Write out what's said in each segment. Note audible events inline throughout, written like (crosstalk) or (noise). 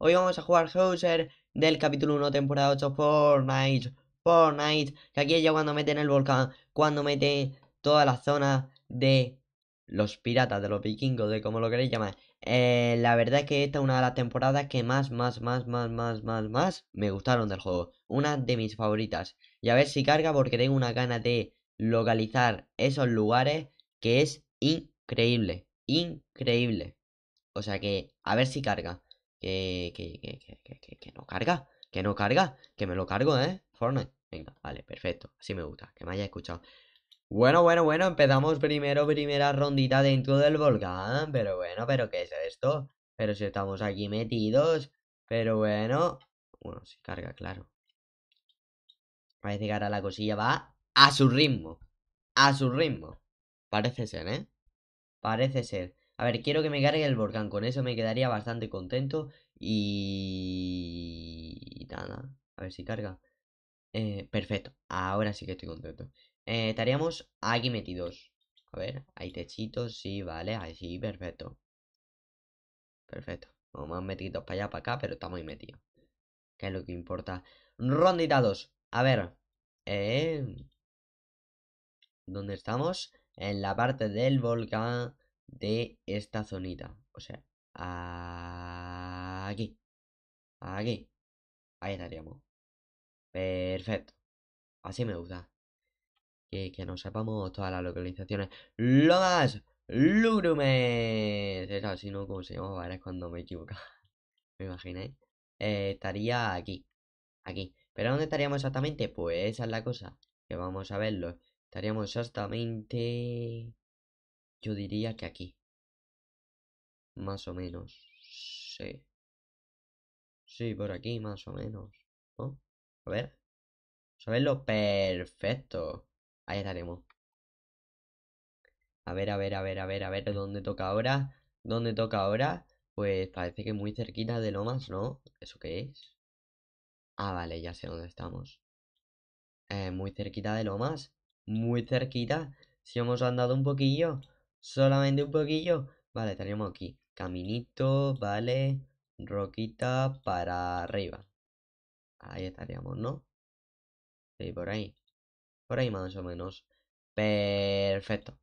Hoy vamos a jugar Houser del capítulo 1, temporada 8, Fortnite. Fortnite. Que aquí es ya cuando meten el volcán, cuando mete toda la zona de los piratas, de los vikingos, de como lo queréis llamar. Eh, la verdad es que esta es una de las temporadas que más, más, más, más, más, más, más me gustaron del juego. Una de mis favoritas. Y a ver si carga porque tengo una gana de localizar esos lugares que es increíble. Increíble. O sea que, a ver si carga. Que, que, no carga, que no carga, que me lo cargo, ¿eh? Fortnite. Venga, vale, perfecto. Así me gusta, que me haya escuchado. Bueno, bueno, bueno, empezamos primero, primera rondita dentro del volcán. Pero bueno, pero ¿qué es esto? Pero si estamos aquí metidos. Pero bueno. Bueno, si carga, claro. Parece que ahora la cosilla va a su ritmo. A su ritmo. Parece ser, ¿eh? Parece ser. A ver, quiero que me cargue el volcán. Con eso me quedaría bastante contento. Y... Nada. A ver si carga. Eh, perfecto. Ahora sí que estoy contento. Eh, estaríamos aquí metidos. A ver, hay techitos. Sí, vale. Ahí sí, perfecto. Perfecto. Vamos más metidos para allá, para acá, pero estamos ahí metidos. Que es lo que importa. Rondita A ver. Eh... ¿Dónde estamos? En la parte del volcán de esta zonita. O sea, aquí. Aquí. Ahí estaríamos. Perfecto. Así me gusta. Que, que nos sepamos todas las localizaciones. ¡Logas! ¡Lugrumes! Es así, ¿no? Como se llama es cuando me equivoco. (laughs) ¿Me imaginé. Eh, estaría aquí. Aquí. ¿Pero dónde estaríamos exactamente? Pues esa es la cosa. Que vamos a verlo. Estaríamos exactamente... Yo diría que aquí. Más o menos. Sí. Sí, por aquí más o menos. ¿No? A ver. A verlo. Perfecto. Ahí estaremos. A ver, a ver, a ver, a ver, a ver dónde toca ahora. ¿Dónde toca ahora? Pues parece que muy cerquita de Lomas, ¿no? ¿Eso qué es? Ah, vale, ya sé dónde estamos. Eh, muy cerquita de Lomas. Muy cerquita. Si hemos andado un poquillo solamente un poquillo. Vale, tenemos aquí caminito, vale, roquita para arriba. Ahí estaríamos, ¿no? Sí, por ahí. Por ahí más o menos. Perfecto.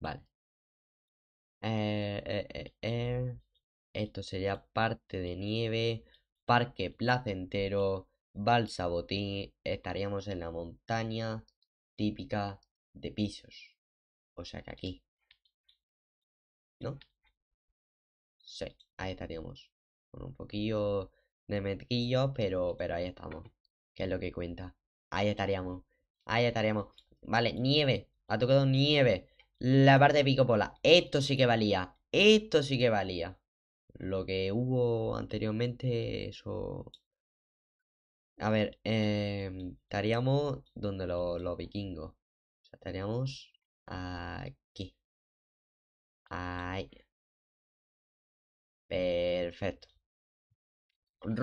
Vale. Eh, eh, eh, Esto sería parte de nieve, parque placentero, balsa botín. Estaríamos en la montaña típica de pisos. O sea que aquí. ¿No? Sí, ahí estaríamos. Con un poquillo de metrillo, pero, pero ahí estamos. Que es lo que cuenta. Ahí estaríamos. Ahí estaríamos. Vale, nieve. Ha tocado nieve. La parte de picopola. Esto sí que valía. Esto sí que valía. Lo que hubo anteriormente, eso a ver, em, estaríamos donde los, vikingos. O sea, estaríamos aquí. Ahí. Perfecto.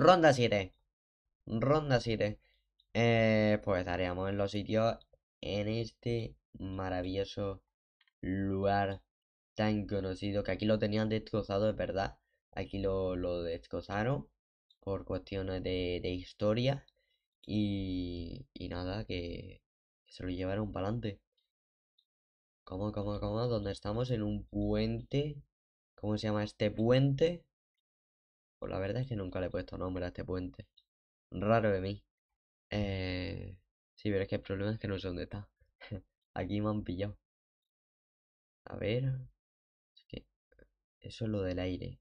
Ronda 7. Ronda 7. Eh, pues estaríamos en los sitios en este maravilloso lugar tan conocido que aquí lo tenían destrozado, es verdad. Aquí lo, lo destrozaron por cuestiones de, de historia y, nada, que, se lo llevaron para adelante. ¿Cómo, cómo, cómo? dónde estamos en un puente. ¿Cómo se llama este puente? Pues la verdad es que nunca le he puesto nombre a este puente. Raro de mí. Eh, sí, pero es que el problema es que no sé dónde está. (laughs) Aquí me han pillado. A ver. que eso es lo del aire.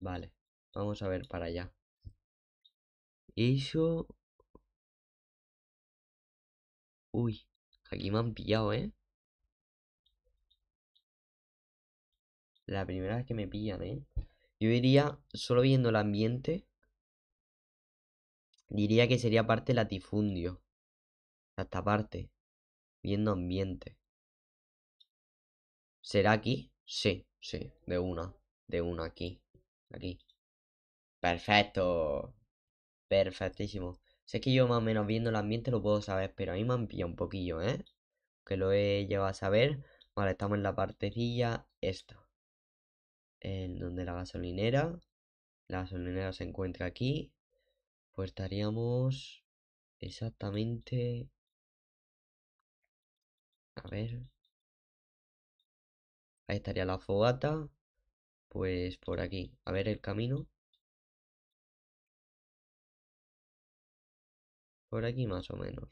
Vale. Vamos a ver para allá. Eso... Uy, aquí me han pillado, ¿eh? La primera vez que me pillan, ¿eh? Yo diría, solo viendo el ambiente, diría que sería parte latifundio. Hasta parte. Viendo ambiente. ¿Será aquí? Sí, sí, de una. De una aquí. Aquí. Perfecto. Perfectísimo. Sé que yo más o menos viendo el ambiente lo puedo saber, pero a mí me han pillado un poquillo, ¿eh? Que lo he llevado a saber. Vale, estamos en la partecilla esto En donde la gasolinera. La gasolinera se encuentra aquí. Pues estaríamos exactamente... A ver. Ahí estaría la fogata. Pues por aquí. A ver el camino. Por aquí más o menos.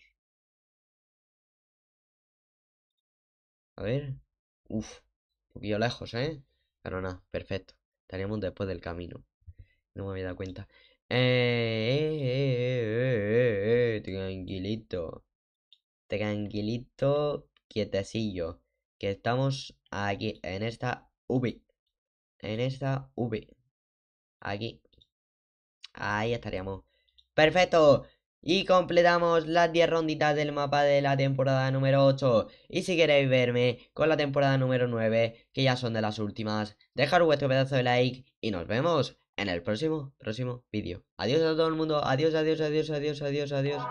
A ver. Uf. Un poquito lejos, ¿eh? Pero nada, perfecto. Estaríamos después del camino. No me había dado cuenta. Eh, eh, eh, eh, tranquilito. Tranquilito, quietecillo. Que estamos aquí, en esta V. En esta V. Aquí. Ahí estaríamos. ¡Perfecto! Y completamos las 10 ronditas del mapa de la temporada número 8. Y si queréis verme con la temporada número 9, que ya son de las últimas, dejad vuestro pedazo de like y nos vemos en el próximo, próximo vídeo. Adiós a todo el mundo, adiós, adiós, adiós, adiós, adiós, adiós.